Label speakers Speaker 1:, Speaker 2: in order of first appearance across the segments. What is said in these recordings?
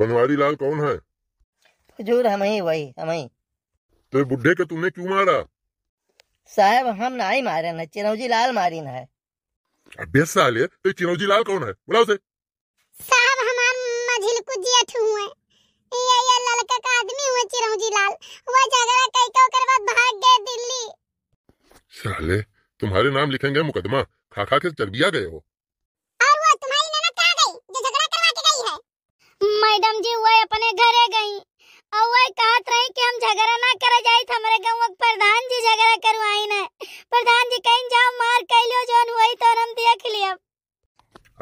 Speaker 1: बनवारी लाल कौन है
Speaker 2: हजूर हम ही वही हम ही
Speaker 1: तो बुढ़े के तुमने क्यों मारा
Speaker 2: साहब हम ना ही मारे ना चिरौजी लाल मारी
Speaker 1: ना है अबे साले तो चिरौजी लाल कौन है बुलाओ से
Speaker 2: साहब हमार मझिल को जेठ हुए ये ये लड़का का आदमी हुए चिरौजी लाल वो झगड़ा कई को करवा भाग गए दिल्ली
Speaker 1: साले तुम्हारे नाम लिखेंगे मुकदमा खा खा के चरबिया गए हो
Speaker 3: मैडम जी वो अपने घर गई और वही कहत रही कि हम झगड़ा ना करे जाए जाई तो हमरे गांव प्रधान जी झगड़ा करवाई ना प्रधान जी कहीं जाओ मार लियो जोन वही तो हम देख लियो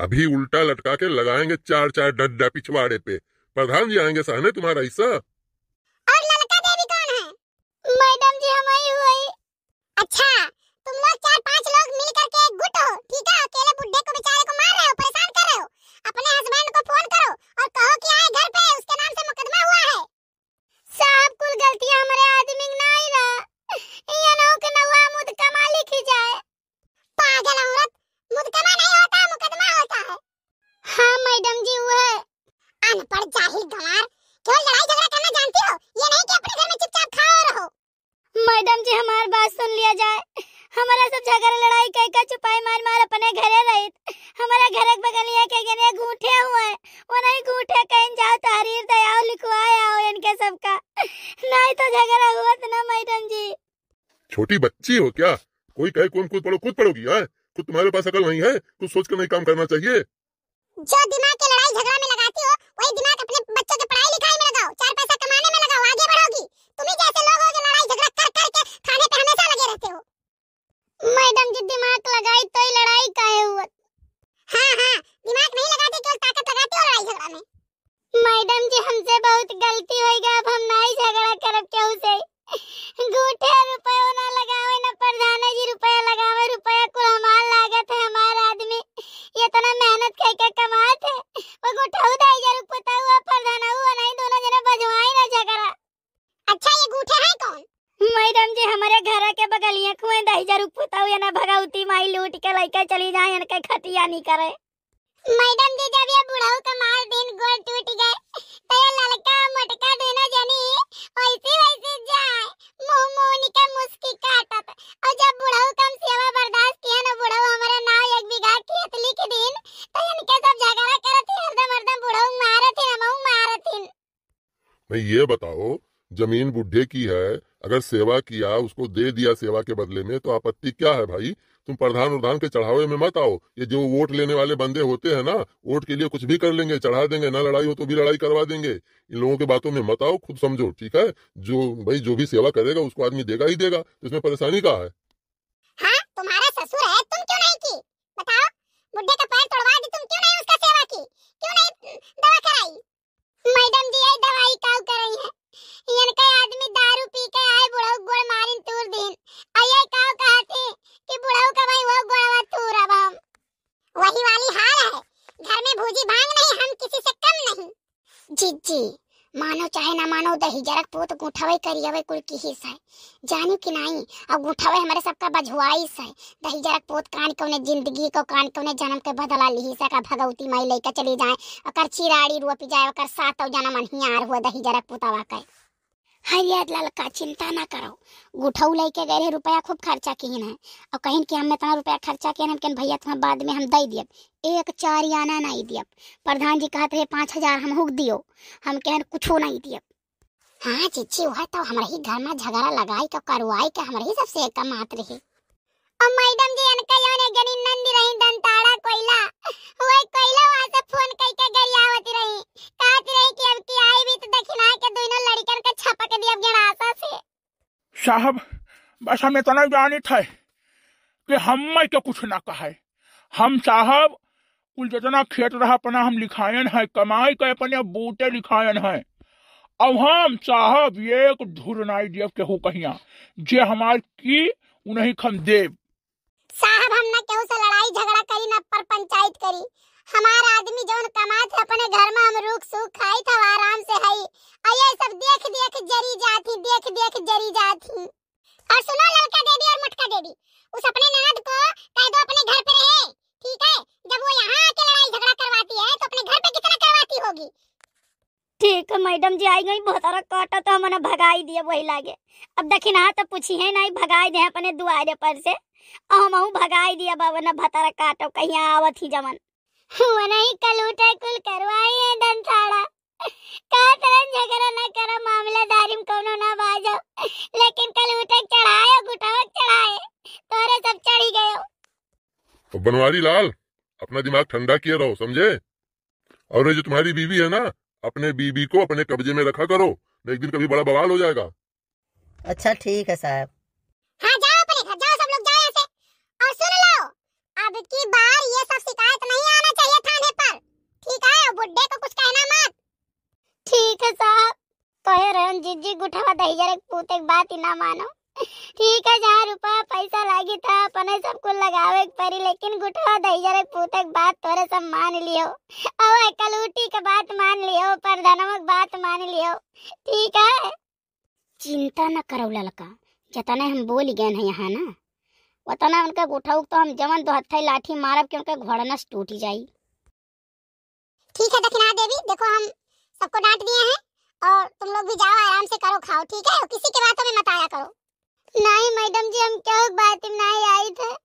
Speaker 1: अभी उल्टा लटका के लगाएंगे चार चार डड्डा पिछवाड़े पे प्रधान जी आएंगे सहने तुम्हारा हिस्सा और
Speaker 2: ललका देवी कौन है मैडम जी हम आई हुई अच्छा तुम लोग चार पांच लोग मिलकर के गुट हो ठीक है अकेले
Speaker 3: लड़ाई कई कर छुपाई मार मार अपने घरे रहित हमारा घर बगलिया के गने गूठे हुए हैं वो नहीं गूठे कहीं जाओ तहरीर दयाओ लिखवाए आओ इनके सबका नहीं तो झगड़ा हुआ था तो ना मैडम जी
Speaker 1: छोटी बच्ची हो क्या कोई कहे कौन कूद पड़ो कूद पड़ोगी यार हाँ? खुद तुम्हारे पास अकल नहीं है कुछ सोच कर नहीं काम करना चाहिए
Speaker 3: जो दिमाग के मैडम जी हमसे बहुत गलती हो गई अब हम नहीं झगड़ा करब केहू से गुठे रुपया ना लगावे ना प्रधान जी रुपया लगावे रुपया कुल हमार लागत है हमार आदमी ये तो मेहनत कर के कमात है वो गुठाऊ दाई जरूर पता हुआ प्रधान हुआ नहीं दोनों जना बजवाई ना झगड़ा अच्छा ये गुठे है कौन मैडम जी हमारे घर के बगलिया कुएं दाई जरूर पताऊ या ना भगाउती माई लूट के लेके चली जाए इनके खटिया नहीं करे
Speaker 2: मैडम जी जब ये बुढ़ाओ का मार दिन गोल टूट गए तो ये लड़का मटका देना जानी वैसे वैसे जाए मुंह मुंह का मुस्की काटत और जब बुढ़ाओ कम सेवा बर्दाश्त किया ना बुढ़ाओ हमारे नाव एक बिघा खेत लिख दिन तो इनके सब झगड़ा करत थे हरदम
Speaker 1: हरदम बुढ़ाओ मारत थे हिन मारत थे भाई ये बताओ जमीन बुढ़े की है अगर सेवा किया उसको दे दिया सेवा के बदले में तो आपत्ति क्या है भाई तुम प्रधान उधान के चढ़ावे में मत आओ ये जो वोट लेने वाले बंदे होते हैं ना वोट के लिए कुछ भी कर लेंगे चढ़ा देंगे ना लड़ाई हो तो भी लड़ाई करवा देंगे इन लोगों के बातों में मत आओ खुद समझो ठीक है जो भाई जो भी सेवा करेगा उसको आदमी देगा ही देगा तो इसमें परेशानी का है हाँ,
Speaker 2: तुम्हारा ससुर है तुम क्यों नहीं की बताओ बुढ़े का पैर तोड़वा फौजी भांग नहीं हम किसी से कम नहीं
Speaker 3: जी जी मानो चाहे ना मानो दही जरक पोत गुठवे करियवे कुल की हिस है जानू कि नहीं अब गुठवे हमारे सबका बझुआइस है दही जरक पोत कान कोने जिंदगी को कान कोने जन्म के बदला ली सका भगवती माई लेकर चली जाए और चिराड़ी रुआ पी जाए और साथ और जाना मनहियार हुआ दही जरक पोतवा के फरियाद लाल का चिंता ना करो गुठऊ लेके गए रहे रुपया खूब खर्चा किए हैं और कहीं कि हम इतना रुपया खर्चा किए हम भैया तुम्हें बाद में हम दे दिए एक चार आना नहीं दिए प्रधान जी कहते रहे पाँच हजार हम हुक दियो हम कहन कुछ नहीं दिए हाँ चीची वह तो हमारे ही घर में झगड़ा लगाई तो करवाई के तो हमारे ही सबसे एक कमात रही और मैडम जी अनका यहाँ
Speaker 2: गनी नंदी रही दंताड़ा कोयला हुए
Speaker 1: साहब बस हम इतना तो जानित है कि हम में के कुछ ना कहे हम साहब कुल जितना खेत रहा अपना हम लिखायन है कमाई के अपने बूटे लिखायन है अब हम साहब ये धुर नाई देव के हो कहिया जे हमार की उन्हें खम देव साहब हम ना
Speaker 2: केहू से लड़ाई झगड़ा करी ना पर पंचायत करी हमारा आदमी जोन कमात है अपने घर में हम रुक सुख खाई था आराम से है अये सब देख देख जरी जा देख देख जरी जाती और सुनो लड़का देवी और मटका देवी उस अपने ननद को कह दो अपने घर पे रहे ठीक है जब वो यहाँ आके लड़ाई झगड़ा करवाती है तो अपने घर पे कितना करवाती होगी
Speaker 3: ठीक है मैडम जी आई गई बहुत सारा काटा तो हमने भगाई दिया वही लागे अब दखिन हाँ तो पूछी है ना भगाई दे अपने दुआरे पर से हम हूँ भगाई दिया बाबा ना भतारा काटो कहीं आवत ही जमन वना नहीं कल उठा कुल करवाई है
Speaker 1: तो बनवारी लाल अपना दिमाग ठंडा किए रहो समझे और ये जो तुम्हारी बीवी है ना अपने बीबी को अपने कब्जे में रखा करो एक दिन कभी बड़ा बवाल हो जाएगा अच्छा ठीक है साहब
Speaker 2: हाँ जाओ अपने घर जाओ सब लोग जाओ और सुन लो अब की बार ये सब शिकायत नहीं आना चाहिए थाने पर ठीक है बुड्ढे को कुछ कहना
Speaker 3: मत ठीक है साहब कहे गुठवा दही जरा पूते बात ही ना मानो ठीक है जहाँ रुपया पैसा लगी था अपने सब कुछ लगावे परी लेकिन गुठवा दहिजर पूतक बात तोरे सब मान लियो अब एकल उठी के बात मान लियो पर धनमक बात मान लियो ठीक है चिंता न करो ललका जतने हम बोल गए हैं यहाँ ना वतना उनका गुठा तो हम जवन दो हथाई लाठी मारब के उनका घोड़नस टूटी जाई ठीक है दक्षिणा देवी
Speaker 2: देखो हम सबको डांट दिए हैं और तुम लोग भी जाओ आराम से करो खाओ ठीक है किसी के बातों में मत आया करो नहीं मैडम जी हम क्या बात में नहीं आई थे